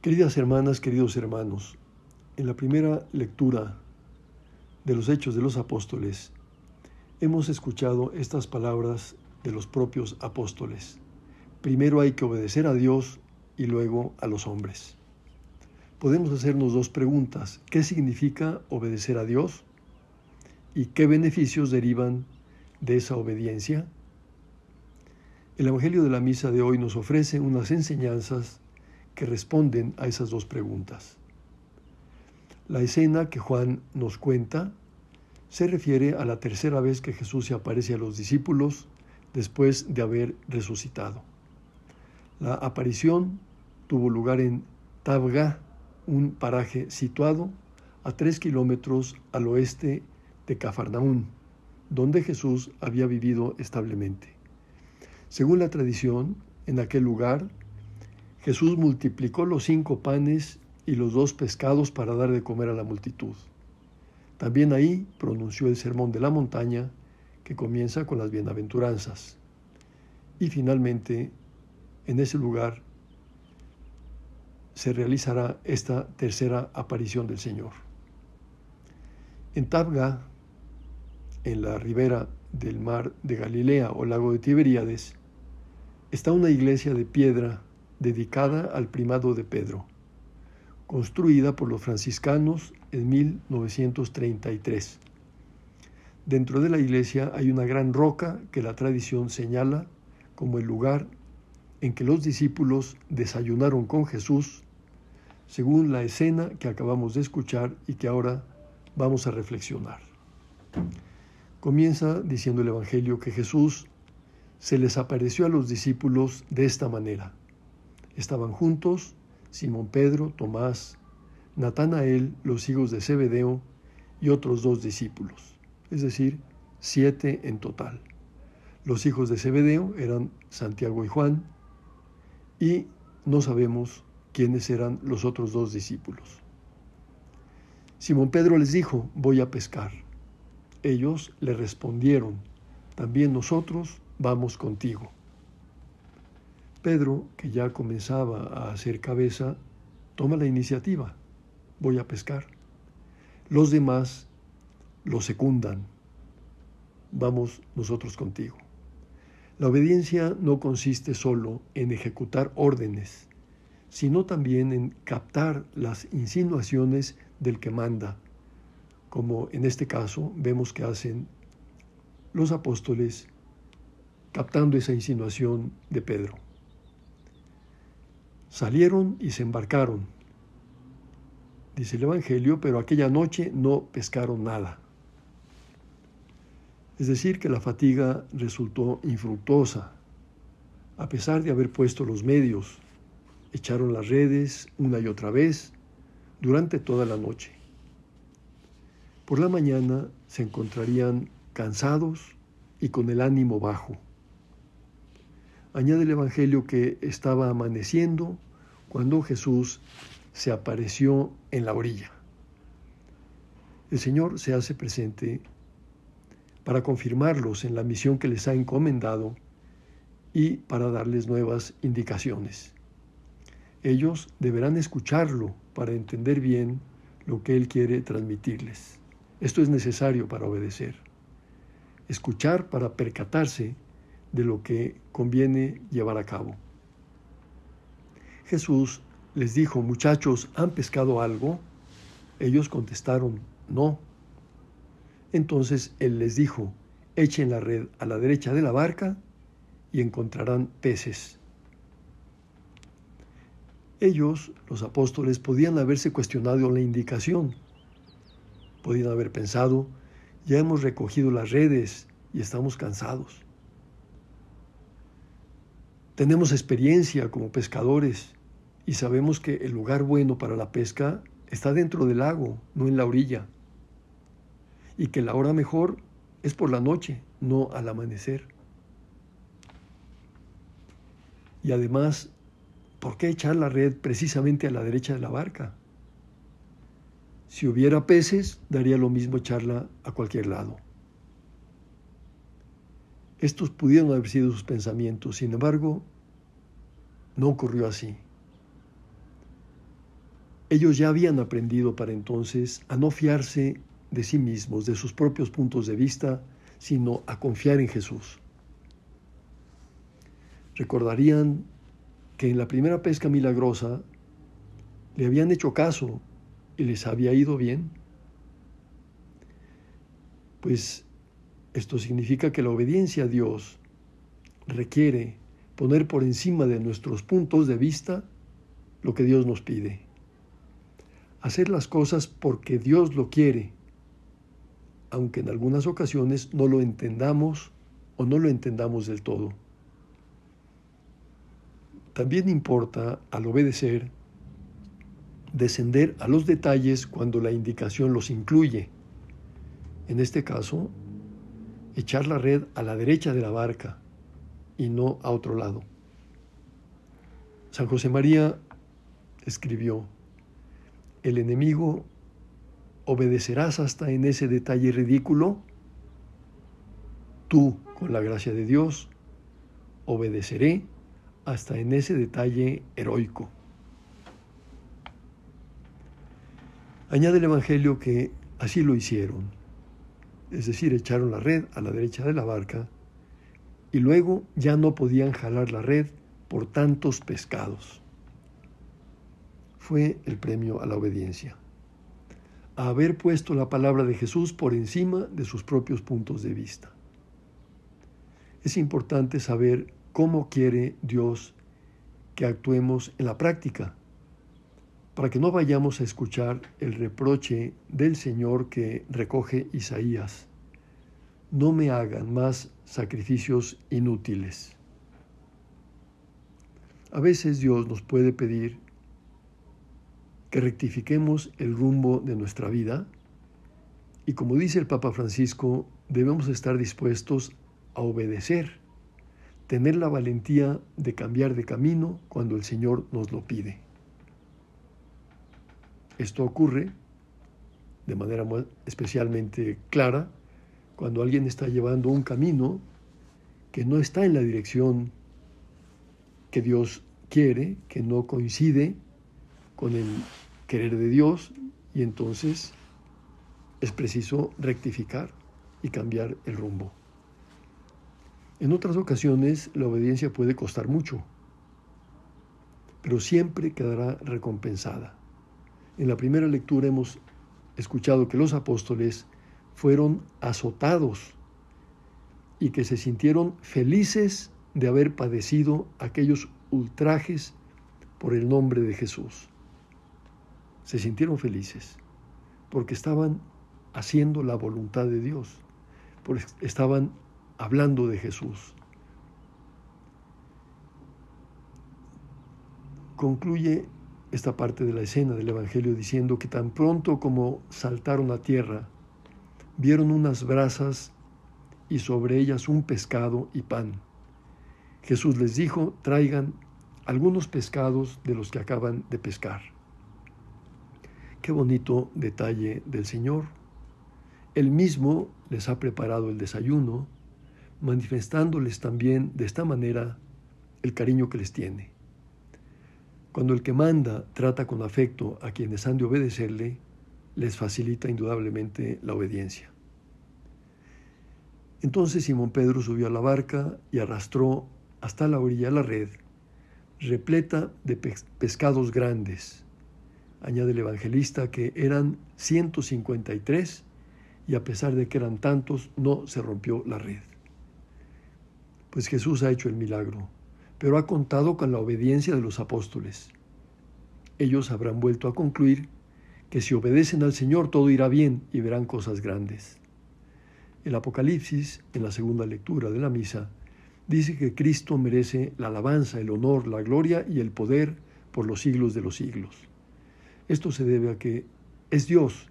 Queridas hermanas, queridos hermanos, en la primera lectura de los Hechos de los Apóstoles hemos escuchado estas palabras de los propios apóstoles. Primero hay que obedecer a Dios y luego a los hombres. Podemos hacernos dos preguntas. ¿Qué significa obedecer a Dios? ¿Y qué beneficios derivan de esa obediencia? El Evangelio de la Misa de hoy nos ofrece unas enseñanzas que responden a esas dos preguntas. La escena que Juan nos cuenta se refiere a la tercera vez que Jesús se aparece a los discípulos después de haber resucitado. La aparición tuvo lugar en Tabga, un paraje situado a tres kilómetros al oeste de Cafarnaún, donde Jesús había vivido establemente. Según la tradición, en aquel lugar Jesús multiplicó los cinco panes y los dos pescados para dar de comer a la multitud. También ahí pronunció el sermón de la montaña, que comienza con las bienaventuranzas. Y finalmente, en ese lugar, se realizará esta tercera aparición del Señor. En Tabga, en la ribera del mar de Galilea o lago de Tiberíades, está una iglesia de piedra dedicada al primado de Pedro, construida por los franciscanos en 1933. Dentro de la iglesia hay una gran roca que la tradición señala como el lugar en que los discípulos desayunaron con Jesús, según la escena que acabamos de escuchar y que ahora vamos a reflexionar. Comienza diciendo el Evangelio que Jesús se les apareció a los discípulos de esta manera. Estaban juntos Simón Pedro, Tomás, Natanael, los hijos de Zebedeo y otros dos discípulos, es decir, siete en total. Los hijos de Zebedeo eran Santiago y Juan y no sabemos quiénes eran los otros dos discípulos. Simón Pedro les dijo, voy a pescar. Ellos le respondieron, también nosotros vamos contigo. Pedro, que ya comenzaba a hacer cabeza, toma la iniciativa, voy a pescar. Los demás lo secundan, vamos nosotros contigo. La obediencia no consiste solo en ejecutar órdenes, sino también en captar las insinuaciones del que manda, como en este caso vemos que hacen los apóstoles captando esa insinuación de Pedro. Salieron y se embarcaron, dice el Evangelio, pero aquella noche no pescaron nada. Es decir, que la fatiga resultó infructuosa. A pesar de haber puesto los medios, echaron las redes una y otra vez durante toda la noche. Por la mañana se encontrarían cansados y con el ánimo bajo. Añade el Evangelio que estaba amaneciendo cuando Jesús se apareció en la orilla. El Señor se hace presente para confirmarlos en la misión que les ha encomendado y para darles nuevas indicaciones. Ellos deberán escucharlo para entender bien lo que Él quiere transmitirles. Esto es necesario para obedecer. Escuchar para percatarse de lo que conviene llevar a cabo. Jesús les dijo, muchachos, ¿han pescado algo? Ellos contestaron, no. Entonces Él les dijo, echen la red a la derecha de la barca y encontrarán peces. Ellos, los apóstoles, podían haberse cuestionado la indicación. Podían haber pensado, ya hemos recogido las redes y estamos cansados. Tenemos experiencia como pescadores y sabemos que el lugar bueno para la pesca está dentro del lago, no en la orilla. Y que la hora mejor es por la noche, no al amanecer. Y además, ¿por qué echar la red precisamente a la derecha de la barca? Si hubiera peces, daría lo mismo echarla a cualquier lado. Estos pudieron haber sido sus pensamientos, sin embargo, no ocurrió así. Ellos ya habían aprendido para entonces a no fiarse de sí mismos, de sus propios puntos de vista, sino a confiar en Jesús. Recordarían que en la primera pesca milagrosa le habían hecho caso y les había ido bien. Pues esto significa que la obediencia a Dios requiere poner por encima de nuestros puntos de vista lo que Dios nos pide. Hacer las cosas porque Dios lo quiere, aunque en algunas ocasiones no lo entendamos o no lo entendamos del todo. También importa, al obedecer, descender a los detalles cuando la indicación los incluye. En este caso, echar la red a la derecha de la barca y no a otro lado. San José María escribió, el enemigo obedecerás hasta en ese detalle ridículo, tú, con la gracia de Dios, obedeceré hasta en ese detalle heroico. Añade el Evangelio que así lo hicieron es decir, echaron la red a la derecha de la barca, y luego ya no podían jalar la red por tantos pescados. Fue el premio a la obediencia, a haber puesto la palabra de Jesús por encima de sus propios puntos de vista. Es importante saber cómo quiere Dios que actuemos en la práctica para que no vayamos a escuchar el reproche del Señor que recoge Isaías. No me hagan más sacrificios inútiles. A veces Dios nos puede pedir que rectifiquemos el rumbo de nuestra vida y como dice el Papa Francisco, debemos estar dispuestos a obedecer, tener la valentía de cambiar de camino cuando el Señor nos lo pide. Esto ocurre de manera especialmente clara cuando alguien está llevando un camino que no está en la dirección que Dios quiere, que no coincide con el querer de Dios y entonces es preciso rectificar y cambiar el rumbo. En otras ocasiones la obediencia puede costar mucho, pero siempre quedará recompensada. En la primera lectura hemos escuchado que los apóstoles fueron azotados y que se sintieron felices de haber padecido aquellos ultrajes por el nombre de Jesús. Se sintieron felices porque estaban haciendo la voluntad de Dios, porque estaban hablando de Jesús. Concluye esta parte de la escena del Evangelio diciendo que tan pronto como saltaron a tierra, vieron unas brasas y sobre ellas un pescado y pan. Jesús les dijo, traigan algunos pescados de los que acaban de pescar. Qué bonito detalle del Señor. Él mismo les ha preparado el desayuno, manifestándoles también de esta manera el cariño que les tiene. Cuando el que manda trata con afecto a quienes han de obedecerle, les facilita indudablemente la obediencia. Entonces Simón Pedro subió a la barca y arrastró hasta la orilla la red, repleta de pescados grandes. Añade el evangelista que eran 153 y a pesar de que eran tantos, no se rompió la red. Pues Jesús ha hecho el milagro pero ha contado con la obediencia de los apóstoles. Ellos habrán vuelto a concluir que si obedecen al Señor todo irá bien y verán cosas grandes. El Apocalipsis, en la segunda lectura de la misa, dice que Cristo merece la alabanza, el honor, la gloria y el poder por los siglos de los siglos. Esto se debe a que es Dios,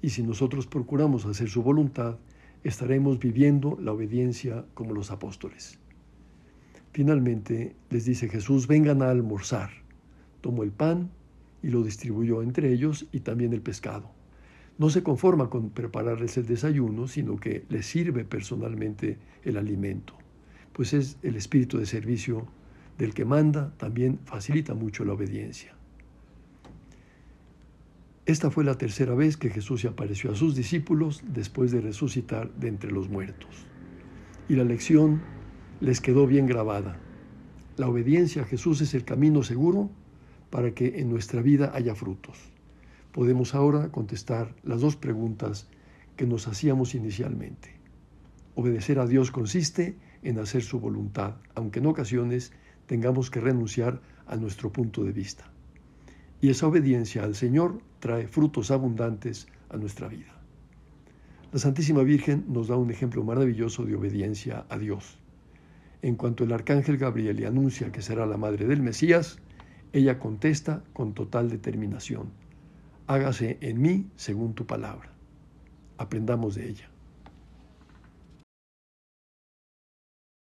y si nosotros procuramos hacer su voluntad, estaremos viviendo la obediencia como los apóstoles. Finalmente les dice Jesús, vengan a almorzar. Tomó el pan y lo distribuyó entre ellos y también el pescado. No se conforma con prepararles el desayuno, sino que les sirve personalmente el alimento, pues es el espíritu de servicio del que manda, también facilita mucho la obediencia. Esta fue la tercera vez que Jesús se apareció a sus discípulos después de resucitar de entre los muertos. Y la lección les quedó bien grabada. La obediencia a Jesús es el camino seguro para que en nuestra vida haya frutos. Podemos ahora contestar las dos preguntas que nos hacíamos inicialmente. Obedecer a Dios consiste en hacer su voluntad, aunque en ocasiones tengamos que renunciar a nuestro punto de vista. Y esa obediencia al Señor trae frutos abundantes a nuestra vida. La Santísima Virgen nos da un ejemplo maravilloso de obediencia a Dios. En cuanto el arcángel Gabriel le anuncia que será la madre del Mesías, ella contesta con total determinación, hágase en mí según tu palabra. Aprendamos de ella.